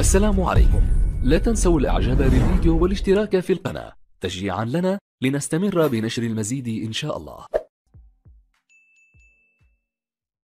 السلام عليكم لا تنسوا الاعجاب بالفيديو والاشتراك في القناة تشجيعا لنا لنستمر بنشر المزيد إن شاء الله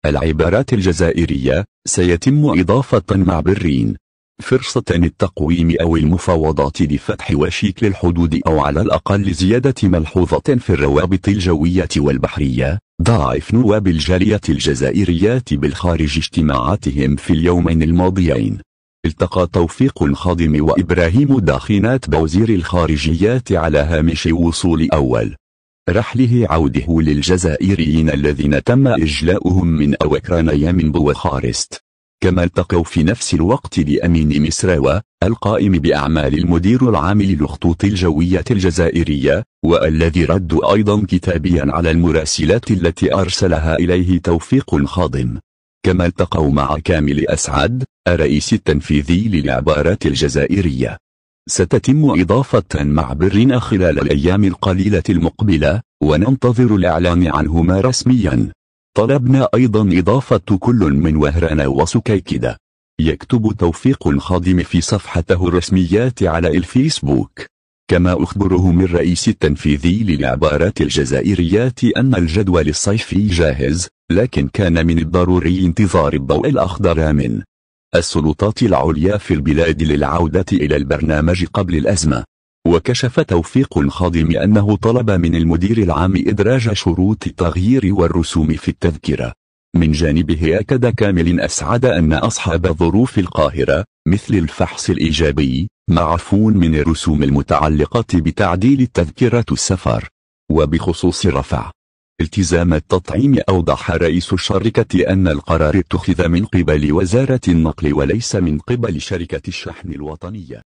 العبارات الجزائرية سيتم إضافة مع برين فرصة التقويم أو المفاوضات لفتح وشكل الحدود أو على الأقل زيادة ملحوظة في الروابط الجوية والبحرية ضاعف نواب الجالية الجزائريات بالخارج اجتماعاتهم في اليومين الماضيين التقى توفيق الخادم وإبراهيم داخنات بوزير الخارجيات على هامش وصول أول رحله عوده للجزائريين الذين تم إجلاؤهم من أوكرانيا من بوخارست كما التقوا في نفس الوقت بأمين مسراوة القائم بأعمال المدير العام للخطوط الجوية الجزائرية والذي رد أيضا كتابيا على المراسلات التي أرسلها إليه توفيق الخاضم كما التقوا مع كامل أسعد الرئيس التنفيذي للعبارات الجزائرية ستتم إضافة مع برنا خلال الأيام القليلة المقبلة وننتظر الإعلان عنهما رسميا طلبنا أيضا إضافة كل من وهران وسكيكدا يكتب توفيق الخادم في صفحته الرسميات على الفيسبوك كما أخبرهم الرئيس التنفيذي للعبارات الجزائريات أن الجدول الصيفي جاهز لكن كان من الضروري انتظار الضوء الأخضر من السلطات العليا في البلاد للعودة إلى البرنامج قبل الأزمة وكشف توفيق الخادم أنه طلب من المدير العام إدراج شروط التغيير والرسوم في التذكرة من جانبه أكد كامل أسعد أن أصحاب ظروف القاهرة مثل الفحص الإيجابي معفون من الرسوم المتعلقة بتعديل التذكرة السفر وبخصوص رفع التزام التطعيم أوضح رئيس الشركة أن القرار اتخذ من قبل وزارة النقل وليس من قبل شركة الشحن الوطنية